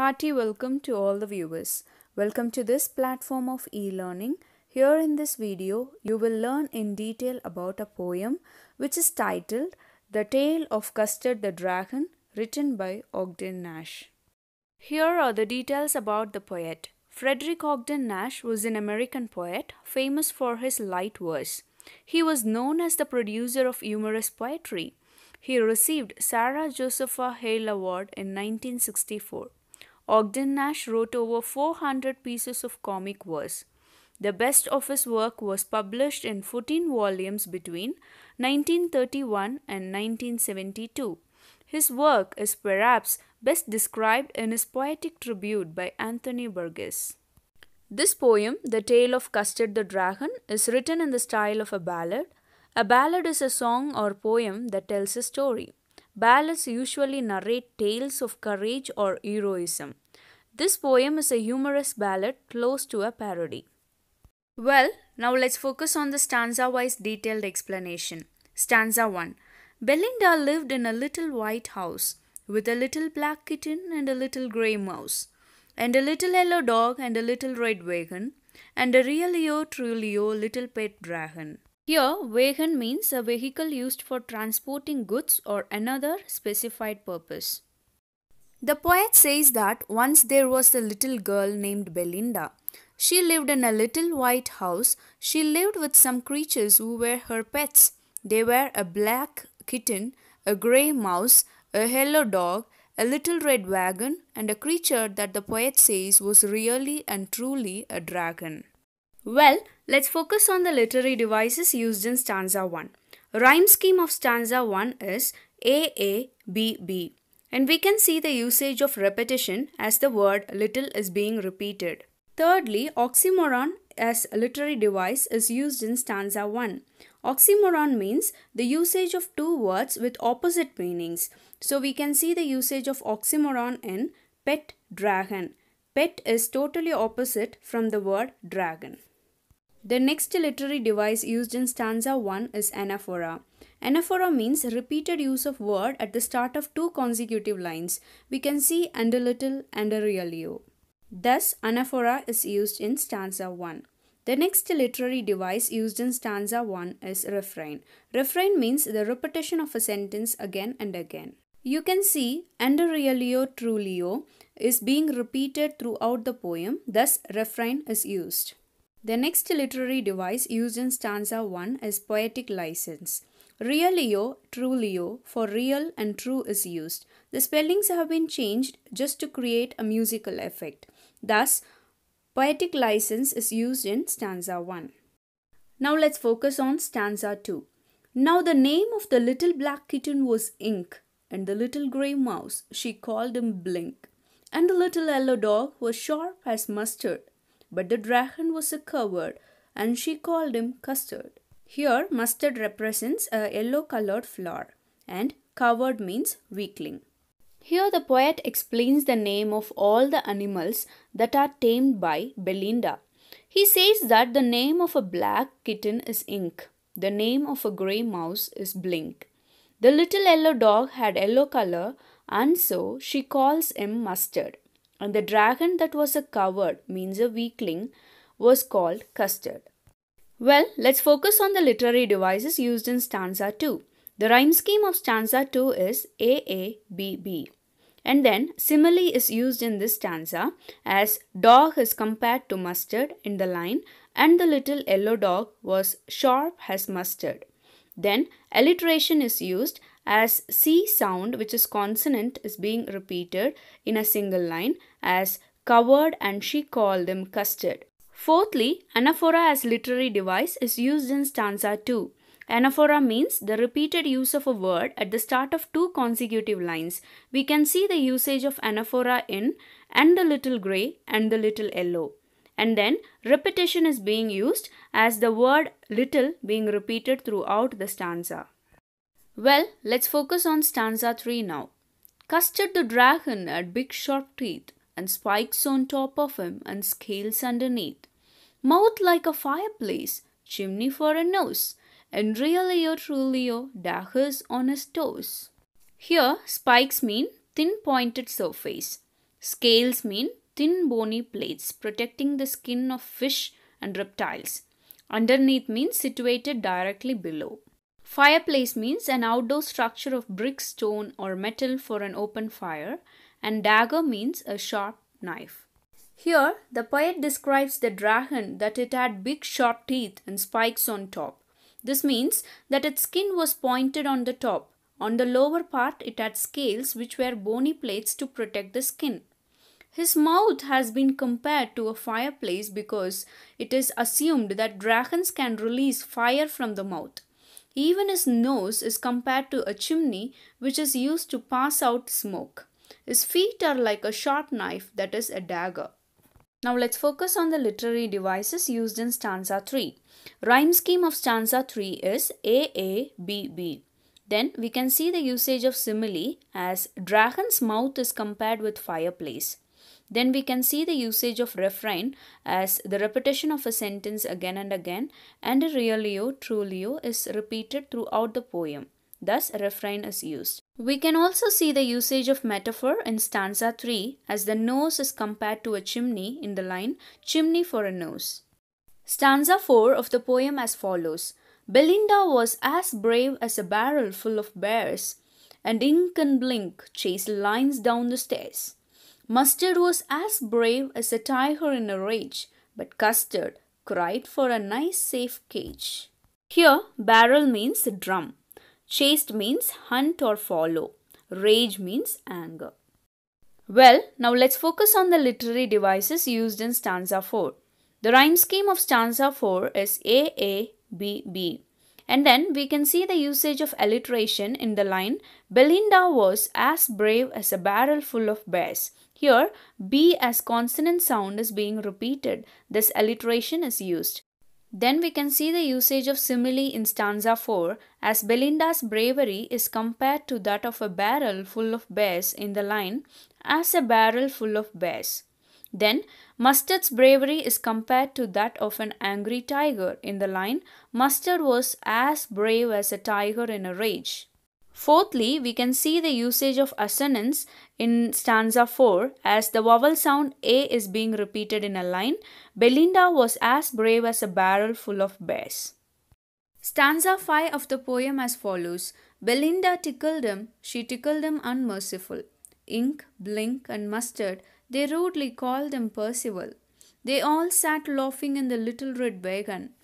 Hearty welcome to all the viewers. Welcome to this platform of e-learning. Here in this video, you will learn in detail about a poem which is titled The Tale of Custard the Dragon written by Ogden Nash. Here are the details about the poet. Frederick Ogden Nash was an American poet famous for his light verse. He was known as the producer of humorous poetry. He received Sarah Josepha Hale Award in 1964. Ogden Nash wrote over 400 pieces of comic verse. The best of his work was published in 14 volumes between 1931 and 1972. His work is perhaps best described in his poetic tribute by Anthony Burgess. This poem, The Tale of Custard the Dragon, is written in the style of a ballad. A ballad is a song or poem that tells a story. Ballads usually narrate tales of courage or heroism. This poem is a humorous ballad close to a parody. Well, now let's focus on the stanza wise detailed explanation. Stanza 1 Belinda lived in a little white house with a little black kitten and a little grey mouse, and a little yellow dog and a little red wagon, and a real yo, truly little pet dragon. Here, wagon means a vehicle used for transporting goods or another specified purpose. The poet says that once there was a little girl named Belinda. She lived in a little white house. She lived with some creatures who were her pets. They were a black kitten, a grey mouse, a yellow dog, a little red wagon, and a creature that the poet says was really and truly a dragon. Well, Let's focus on the literary devices used in stanza 1. Rhyme scheme of stanza 1 is AABB and we can see the usage of repetition as the word little is being repeated. Thirdly, oxymoron as a literary device is used in stanza 1. Oxymoron means the usage of two words with opposite meanings. So we can see the usage of oxymoron in pet dragon. Pet is totally opposite from the word dragon. The next literary device used in stanza 1 is anaphora. Anaphora means repeated use of word at the start of two consecutive lines. We can see and a little and a realio. Thus, anaphora is used in stanza 1. The next literary device used in stanza 1 is refrain. Refrain means the repetition of a sentence again and again. You can see and a realio trulio is being repeated throughout the poem, thus refrain is used. The next literary device used in stanza 1 is poetic license. Realio, trulio for real and true is used. The spellings have been changed just to create a musical effect. Thus, poetic license is used in stanza 1. Now let's focus on stanza 2. Now the name of the little black kitten was Ink, and the little grey mouse she called him Blink, and the little yellow dog was sharp as mustard, but the dragon was a coward and she called him custard. Here, mustard represents a yellow colored flower and coward means weakling. Here, the poet explains the name of all the animals that are tamed by Belinda. He says that the name of a black kitten is Ink, the name of a grey mouse is Blink. The little yellow dog had yellow color, and so she calls him Mustard. And the dragon that was a coward, means a weakling, was called Custard. Well, let's focus on the literary devices used in stanza 2. The rhyme scheme of stanza 2 is AABB. And then simile is used in this stanza as dog is compared to mustard in the line and the little yellow dog was sharp as mustard. Then alliteration is used as C sound which is consonant is being repeated in a single line as covered and she called them custard. Fourthly, anaphora as literary device is used in stanza 2. Anaphora means the repeated use of a word at the start of two consecutive lines. We can see the usage of anaphora in and the little grey and the little yellow. And then repetition is being used as the word little being repeated throughout the stanza. Well, let's focus on stanza 3 now. Custard the dragon had big sharp teeth and spikes on top of him and scales underneath. Mouth like a fireplace, chimney for a nose, and really, truly, Trulio daggers on his toes. Here, spikes mean thin pointed surface. Scales mean thin bony plates protecting the skin of fish and reptiles. Underneath means situated directly below. Fireplace means an outdoor structure of brick, stone, or metal for an open fire, and dagger means a sharp knife. Here, the poet describes the dragon that it had big sharp teeth and spikes on top. This means that its skin was pointed on the top. On the lower part, it had scales which were bony plates to protect the skin. His mouth has been compared to a fireplace because it is assumed that dragons can release fire from the mouth. Even his nose is compared to a chimney which is used to pass out smoke. His feet are like a sharp knife that is a dagger. Now let's focus on the literary devices used in stanza 3. Rhyme scheme of stanza 3 is AABB. Then we can see the usage of simile as dragon's mouth is compared with fireplace. Then we can see the usage of refrain as the repetition of a sentence again and again and realio, trulio is repeated throughout the poem. Thus refrain is used. We can also see the usage of metaphor in stanza 3 as the nose is compared to a chimney in the line Chimney for a Nose. Stanza 4 of the poem as follows Belinda was as brave as a barrel full of bears, and Ink and Blink chased lions down the stairs. Mustard was as brave as a tiger in a rage, but Custard cried for a nice safe cage. Here, barrel means drum. Chased means hunt or follow. Rage means anger. Well, now let's focus on the literary devices used in stanza 4. The rhyme scheme of stanza 4 is A A B B. And then we can see the usage of alliteration in the line Belinda was as brave as a barrel full of bears. Here, B as consonant sound is being repeated. This alliteration is used. Then we can see the usage of simile in stanza 4 as Belinda's bravery is compared to that of a barrel full of bears in the line as a barrel full of bears. Then Mustard's bravery is compared to that of an angry tiger in the line Mustard was as brave as a tiger in a rage. Fourthly, we can see the usage of assonance in stanza 4 as the vowel sound A is being repeated in a line. Belinda was as brave as a barrel full of bears. Stanza 5 of the poem as follows Belinda tickled him, she tickled him unmerciful. Ink, Blink, and Mustard, they rudely called him Percival. They all sat laughing in the little red wagon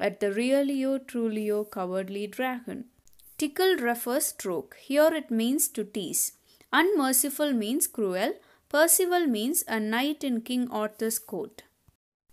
at the really, oh, truly, oh, cowardly dragon. Tickle refers stroke. Here it means to tease. Unmerciful means cruel. Percival means a knight in King Arthur's court.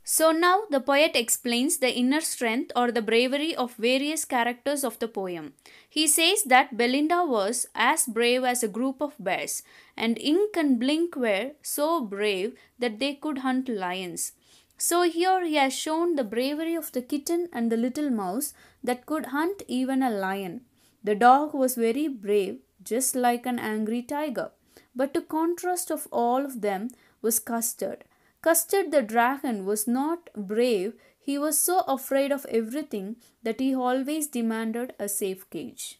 So now the poet explains the inner strength or the bravery of various characters of the poem. He says that Belinda was as brave as a group of bears, and Ink and Blink were so brave that they could hunt lions. So here he has shown the bravery of the kitten and the little mouse that could hunt even a lion. The dog was very brave, just like an angry tiger. But the contrast of all of them was Custard. Custard the dragon was not brave, he was so afraid of everything that he always demanded a safe cage.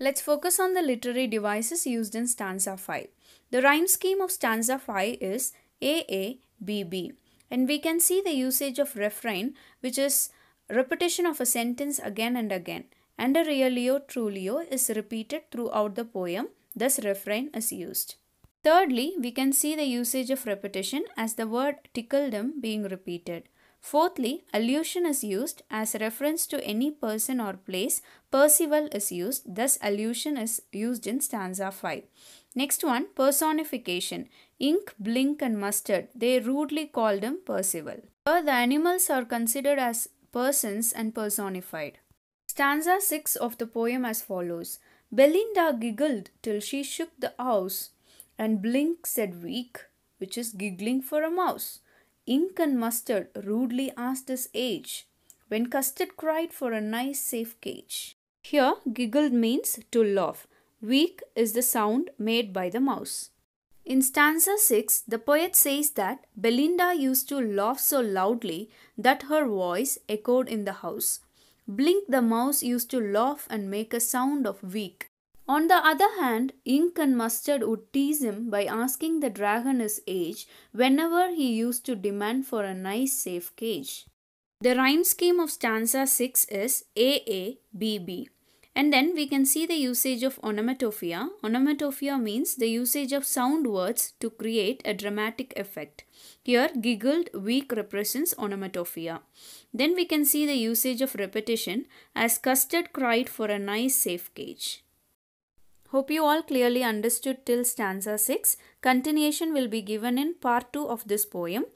Let's focus on the literary devices used in stanza 5. The rhyme scheme of stanza 5 is AABB and we can see the usage of refrain which is repetition of a sentence again and again and a realio trulio is repeated throughout the poem, thus refrain is used. Thirdly, we can see the usage of repetition as the word tickledom being repeated. Fourthly, allusion is used as reference to any person or place. Percival is used, thus allusion is used in stanza 5. Next one, personification. Ink, Blink and Mustard, they rudely called him Percival. Here the animals are considered as persons and personified. Stanza 6 of the poem as follows Belinda giggled till she shook the house, and Blink said weak, which is giggling for a mouse. Ink and Mustard rudely asked his age, when Custard cried for a nice safe cage. Here, giggled means to laugh. Weak is the sound made by the mouse. In stanza 6, the poet says that Belinda used to laugh so loudly that her voice echoed in the house. Blink the mouse used to laugh and make a sound of weak. On the other hand, Ink and Mustard would tease him by asking the dragon his age whenever he used to demand for a nice safe cage. The rhyme scheme of stanza 6 is AABB. And then we can see the usage of onomatopoeia. Onomatopoeia means the usage of sound words to create a dramatic effect. Here, giggled weak represents onomatopoeia. Then we can see the usage of repetition as custard cried for a nice safe cage. Hope you all clearly understood till stanza 6. Continuation will be given in part 2 of this poem.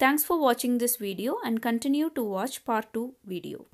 Thanks for watching this video and continue to watch part 2 video.